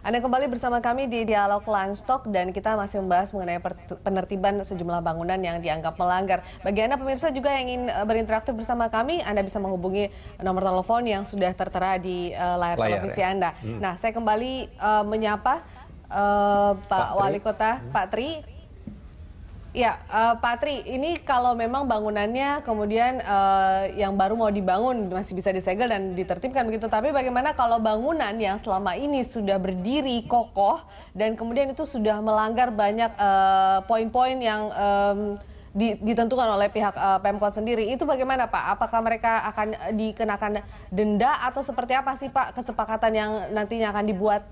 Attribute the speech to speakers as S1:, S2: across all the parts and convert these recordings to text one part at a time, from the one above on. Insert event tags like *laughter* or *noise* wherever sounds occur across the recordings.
S1: Anda kembali bersama kami di Dialog Lantok dan kita masih membahas mengenai penertiban sejumlah bangunan yang dianggap melanggar. Bagi Anda pemirsa juga yang ingin eh, berinteraktif bersama kami, Anda bisa menghubungi nomor telepon yang sudah tertera di uh, layar, layar televisi ya. Anda. Hmm. Nah, saya kembali uh, menyapa uh, Pak, Pak Wali Kota, hmm. Pak Tri. Ya, uh, eh, Pak Tri, ini kalau memang bangunannya kemudian uh, yang baru mau dibangun masih bisa disegel dan ditertibkan begitu. Tapi bagaimana kalau bangunan yang selama ini sudah berdiri kokoh dan kemudian itu sudah melanggar banyak eh, poin-poin uh, yang um, ditentukan oleh pihak uh, Pemkot sendiri, itu bagaimana Pak? Apakah mereka akan dikenakan denda atau seperti apa sih Pak kesepakatan yang nantinya akan dibuat?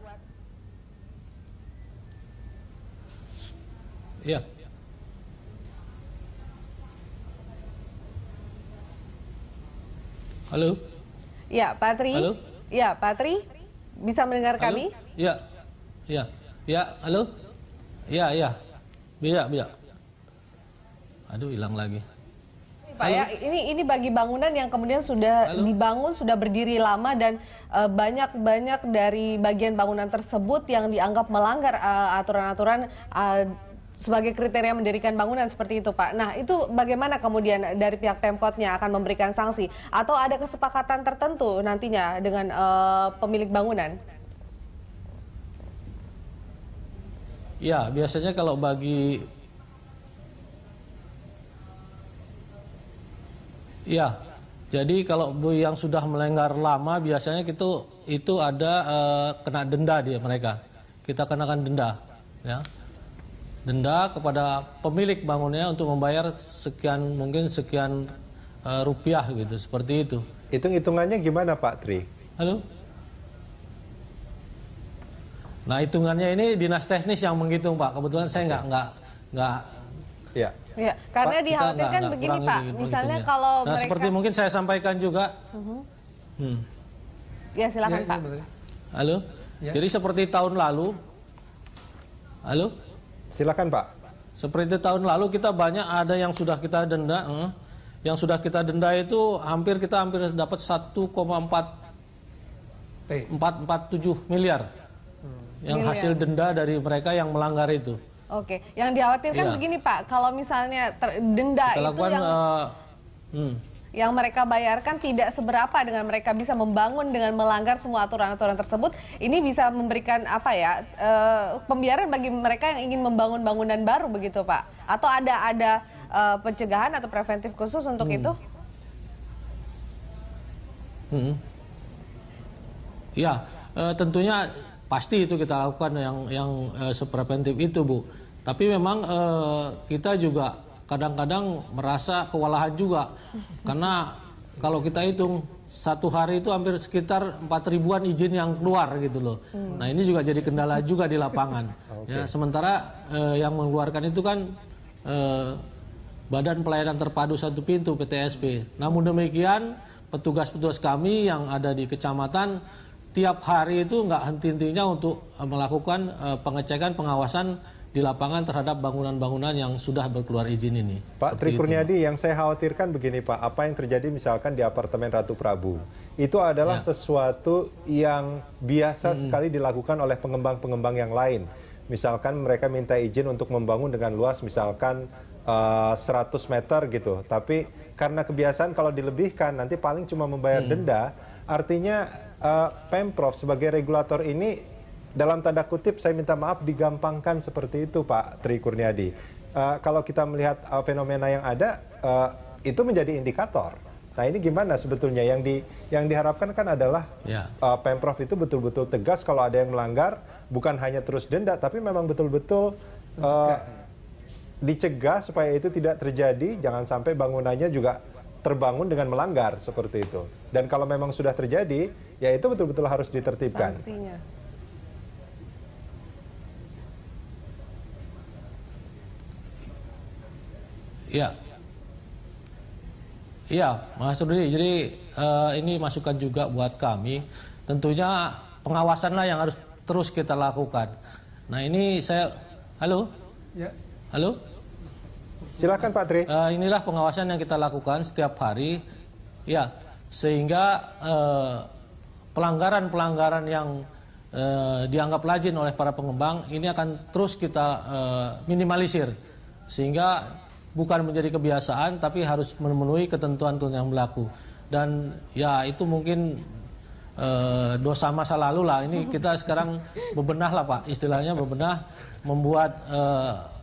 S2: Iya. Halo.
S1: Ya, Patri Halo. Ya, Patri Bisa mendengar halo? kami?
S2: Ya. Ya. Ya, halo. Ya, ya. Bisa, bisa. Aduh, hilang lagi.
S1: Pak ya, ini ini bagi bangunan yang kemudian sudah Halo. dibangun, sudah berdiri lama dan eh, banyak-banyak uh, dari bagian bangunan tersebut yang dianggap melanggar eh, aturan-aturan uh, sebagai kriteria mendirikan bangunan seperti itu Pak. Nah itu bagaimana kemudian dari pihak Pemkotnya akan memberikan sanksi atau ada kesepakatan tertentu nantinya dengan uh, pemilik bangunan?
S2: Ya biasanya kalau bagi Ya, jadi kalau bu yang sudah melenggar lama biasanya itu itu ada uh, kena denda dia mereka. Kita kenakan denda, ya denda kepada pemilik bangunnya untuk membayar sekian mungkin sekian uh, rupiah gitu seperti itu.
S3: Hitung-hitungannya gimana Pak Tri?
S2: Halo. Nah hitungannya ini dinas teknis yang menghitung Pak. Kebetulan saya nggak nggak nggak. Ya.
S1: Ya, karena Pak, dikhawatirkan enggak, begini Pak, gitu, misalnya gitu, kalau nah, mereka... seperti
S2: mungkin saya sampaikan juga.
S1: Uh mm-hmm. -huh. hmm. Ya silakan ya, Pak. Ya,
S2: Halo. Ya. Jadi seperti tahun lalu. Halo. Silakan Pak. Seperti tahun lalu kita banyak ada yang sudah kita denda, eh, yang sudah kita denda itu hampir kita hampir dapat 1,4 447 miliar hmm. yang miliar. hasil denda dari mereka yang melanggar itu.
S1: Oke, yang dikhawatirkan ya. begini Pak, kalau misalnya ter, denda kita itu lakukan, yang uh, hmm yang mereka bayarkan tidak seberapa dengan mereka bisa membangun dengan melanggar semua aturan-aturan tersebut. Ini bisa memberikan apa ya e, pembiaran bagi mereka yang ingin membangun bangunan baru begitu Pak? Atau ada ada e, pencegahan atau preventif khusus untuk hmm. itu?
S2: Hmm. Ya, e, tentunya pasti itu kita lakukan yang yang e, sepreventif itu Bu. Tapi memang e, kita juga kadang-kadang merasa kewalahan juga karena kalau kita hitung satu hari itu hampir sekitar 4 ribuan izin yang keluar gitu loh. Hmm. Nah ini juga jadi kendala juga di lapangan. ya, sementara eh, yang mengeluarkan itu kan eh, Badan Pelayanan Terpadu Satu Pintu PTSP. Namun demikian petugas-petugas kami yang ada di kecamatan tiap hari itu nggak henti-hentinya untuk melakukan eh, pengecekan pengawasan di lapangan terhadap bangunan-bangunan yang sudah berkeluar izin ini. Pak Tri Kurniadi,
S3: yang saya khawatirkan begini Pak, apa yang terjadi misalkan di apartemen Ratu Prabu, itu adalah ya. sesuatu yang biasa hmm. sekali dilakukan oleh pengembang-pengembang yang lain. Misalkan mereka minta izin untuk membangun dengan luas misalkan uh, eh, 100 meter gitu, tapi karena kebiasaan kalau dilebihkan nanti paling cuma membayar hmm. denda, artinya uh, Pemprov sebagai regulator ini dalam tanda kutip saya minta maaf digampangkan seperti itu Pak Tri Kurniadi. Uh, kalau kita melihat uh, fenomena yang ada uh, itu menjadi indikator. Nah ini gimana sebetulnya yang di yang diharapkan kan adalah ya. uh, pemprov itu betul-betul tegas kalau ada yang melanggar bukan hanya terus denda tapi memang betul-betul uh, dicegah supaya itu tidak terjadi jangan sampai bangunannya juga terbangun dengan melanggar seperti itu dan kalau memang sudah terjadi ya itu betul-betul harus ditertibkan.
S1: Sanksinya.
S2: Ya. Ya, Mas Rudi, jadi uh, ini masukan juga buat kami. Tentunya pengawasanlah yang harus terus kita lakukan. Nah, ini saya Halo? Ya. Halo? Silakan Pak Tri. Uh, inilah pengawasan yang kita lakukan setiap hari. Ya, sehingga eh, pelanggaran-pelanggaran uh, yang uh, dianggap lazim oleh para pengembang ini akan terus kita uh, minimalisir. Sehingga bukan menjadi kebiasaan tapi harus memenuhi ketentuan yang berlaku dan ya itu mungkin e, dosa masa lalu lah ini kita sekarang bebenah lah pak istilahnya bebenah membuat e,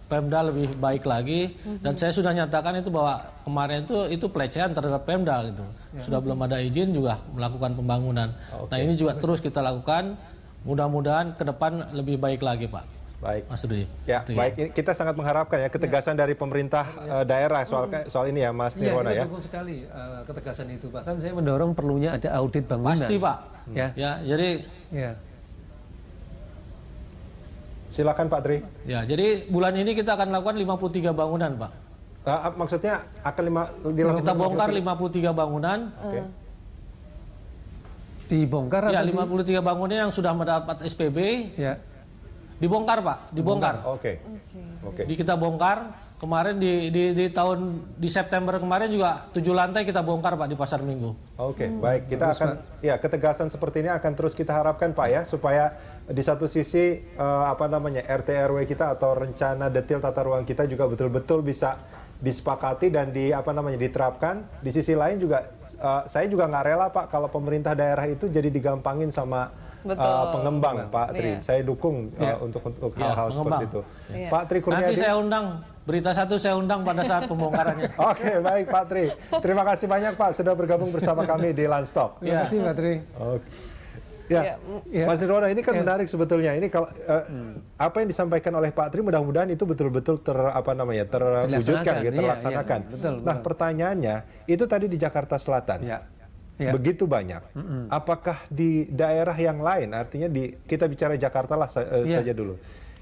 S2: Pemda lebih baik lagi dan saya sudah nyatakan itu bahwa kemarin itu itu pelecehan terhadap Pemda gitu ya. sudah belum ada izin juga melakukan pembangunan nah ini juga terus kita lakukan mudah-mudahan ke
S3: depan lebih baik lagi pak. Baik. Mas Rudy. Ya, Itu baik. Ya. Kita sangat mengharapkan ya ketegasan ya. dari pemerintah ya. daerah soal hmm. soal ini ya, Mas ya, Nirwana ya. dukung
S4: sekali uh, ketegasan itu. Bahkan saya mendorong perlunya ada audit bangunan. Pasti Pak. Ya. Hmm. Ya. ya, jadi. Ya.
S3: Silakan Pak Tri.
S2: Ya, jadi bulan ini kita akan lakukan 53 bangunan, Pak.
S3: Nah, maksudnya akan lima, kita bongkar
S2: 53 bangunan. Okay.
S4: dibongkar
S3: ya 53
S2: di... bangunan yang sudah mendapat SPB ya Dibongkar pak, dibongkar.
S3: Oke. Oke.
S2: Di kita bongkar kemarin di, di di tahun di September kemarin juga tujuh lantai kita bongkar pak di pasar Minggu. Oke, okay, hmm. baik kita Bagus, akan pak.
S3: ya ketegasan seperti ini akan terus kita harapkan pak ya supaya di satu sisi uh, apa namanya RT RW kita atau rencana detail tata ruang kita juga betul-betul bisa disepakati dan di apa namanya diterapkan. Di sisi lain juga uh, saya juga nggak rela pak kalau pemerintah daerah itu jadi digampangin sama Uh, pengembang Betul. Pak Tri. Yeah. Saya dukung yeah. Iya. untuk untuk iya, hal-hal seperti itu. Yeah. Pak Tri Kurniadi. Nanti saya undang berita satu saya undang pada saat *laughs* pembongkarannya. Oke, okay, baik Pak Tri. Terima kasih banyak Pak sudah bergabung bersama kami di Landstock. Iya. Terima kasih Pak Tri. Okay. Ya, ya, Mas Nirwana ini kan ya. menarik sebetulnya. Ini kalau uh, hmm. apa yang disampaikan oleh Pak Tri mudah-mudahan itu betul-betul ter apa namanya terwujudkan, gitu, terlaksanakan. Ya, ya. Betul, nah betul. pertanyaannya itu tadi di Jakarta Selatan. Ya ya. begitu banyak. Mm-hmm. Apakah di daerah yang lain, artinya di kita bicara Jakarta lah sa- yeah. Iya. saja dulu,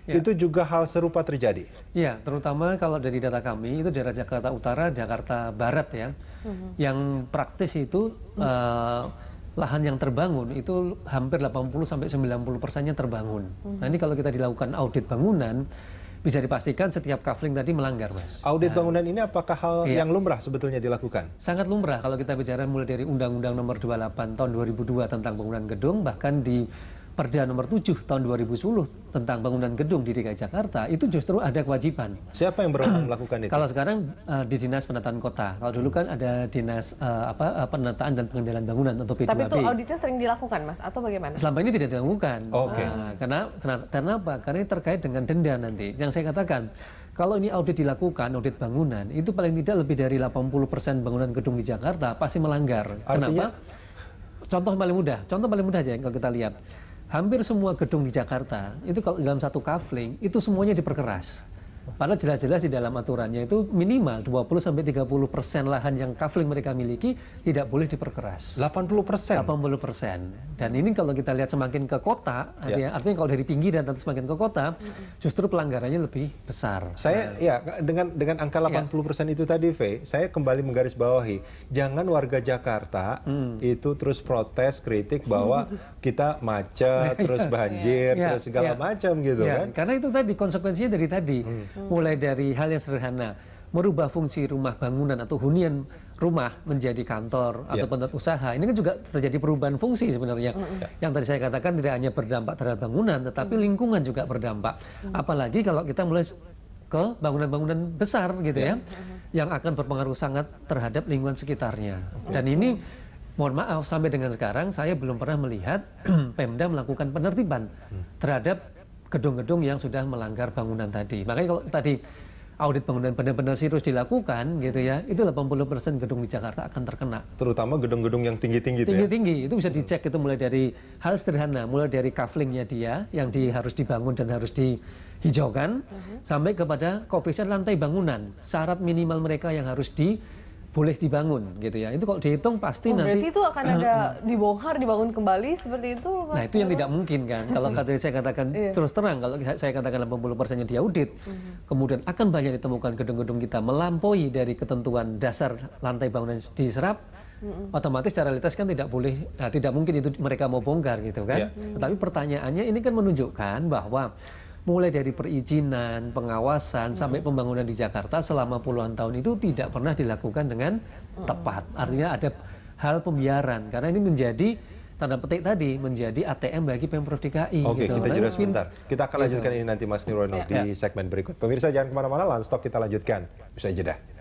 S3: yeah. itu juga hal serupa terjadi?
S4: Iya, terutama kalau dari data kami itu daerah Jakarta Utara, Jakarta Barat ya, mm-hmm. yang praktis itu uh, lahan yang terbangun itu hampir 80 sampai 90 persennya terbangun. Mm-hmm. Nah ini mm-hmm. kalau kita dilakukan audit bangunan bisa dipastikan setiap kafling tadi melanggar, Mas. Audit nah,
S3: bangunan ini apakah hal iya. yang
S4: lumrah sebetulnya dilakukan? Sangat lumrah kalau kita bicara mulai dari Undang-Undang Nomor 28 tahun 2002 tentang bangunan gedung bahkan di Perda nomor 7 tahun 2010 tentang bangunan gedung di DKI Jakarta itu justru ada kewajiban. Siapa yang berwenang *clears throat* melakukan itu? Kalau sekarang uh, di Dinas Penataan Kota. Kalau dulu kan ada Dinas uh, apa uh, Penataan dan Pengendalian Bangunan atau p Tapi itu auditnya
S1: sering dilakukan, Mas, atau bagaimana?
S4: Selama ini tidak dilakukan. Oh, Oke. Okay. Nah, karena, karena karena Karena ini terkait dengan denda nanti. Yang saya katakan, kalau ini audit dilakukan, audit bangunan, itu paling tidak lebih dari 80% bangunan gedung di Jakarta pasti melanggar. Artinya? Kenapa? Contoh paling mudah, contoh paling mudah aja yang kalau kita lihat hampir semua gedung di Jakarta itu kalau dalam satu kafling itu semuanya diperkeras Padahal jelas-jelas di dalam aturannya itu minimal 20 sampai 30 persen lahan yang kafling mereka miliki tidak boleh diperkeras. 80 persen. 80 persen. Dan ini kalau kita lihat semakin ke kota, ya. artinya kalau dari pinggiran tentu semakin ke kota, justru pelanggarannya lebih besar.
S3: Saya ya dengan dengan angka 80 ya. persen itu tadi, V, saya kembali menggarisbawahi, jangan warga Jakarta hmm. itu terus protes kritik bahwa *laughs* kita macet, terus *laughs* ya. banjir, ya. terus segala ya. macam gitu kan.
S4: Karena itu tadi konsekuensinya dari tadi. Hmm Hmm. mulai dari hal yang sederhana merubah fungsi rumah bangunan atau hunian rumah menjadi kantor ya. atau tempat usaha. Ini kan juga terjadi perubahan fungsi sebenarnya. Mm-hmm. Yang tadi saya katakan tidak hanya berdampak terhadap bangunan, tetapi hmm. lingkungan juga berdampak. Hmm. Apalagi kalau kita mulai ke bangunan-bangunan besar gitu yeah. ya, yang akan berpengaruh sangat terhadap lingkungan sekitarnya. Dan ini mohon maaf sampai dengan sekarang saya belum pernah melihat *clears throat* Pemda melakukan penertiban terhadap gedung-gedung yang sudah melanggar bangunan tadi. Makanya kalau tadi audit bangunan benar-benar serius dilakukan gitu ya, itu 80% gedung di Jakarta akan terkena.
S3: Terutama gedung-gedung yang
S4: tinggi-tinggi ya? Tinggi-tinggi, ya? itu bisa hmm. dicek itu mulai dari hal sederhana, mulai dari kavlingnya dia yang di, harus dibangun dan harus dihijaukan, uh hmm. -huh. sampai kepada koefisien lantai bangunan, syarat minimal mereka yang harus di boleh dibangun gitu ya. Itu kalau dihitung pasti oh, nanti berarti itu akan ada
S1: dibongkar, dibangun kembali seperti itu nah, Mas. Nah, itu yang
S4: tidak mungkin kan. kalau hmm. tadi saya katakan iya. terus terang kalau saya katakan 80 persennya diaudit, hmm. kemudian akan banyak ditemukan gedung-gedung kita melampaui dari ketentuan dasar lantai bangunan diserap, hmm. otomatis secara realitas kan tidak boleh nah, tidak mungkin itu mereka mau bongkar gitu kan. Yeah. Iya. Tapi pertanyaannya ini kan menunjukkan bahwa mulai dari perizinan, pengawasan hmm. sampai pembangunan di Jakarta selama puluhan tahun itu tidak pernah dilakukan dengan tepat. Artinya ada hal pembiaran karena ini menjadi tanda petik tadi menjadi ATM bagi Pemprov DKI. Oke, gitu. kita nah, jelas sebentar.
S3: Kita akan gitu. lanjutkan ini nanti Mas Nirwono ya, di ya. segmen berikut. Pemirsa jangan kemana-mana, lanstok kita lanjutkan. Bisa jeda.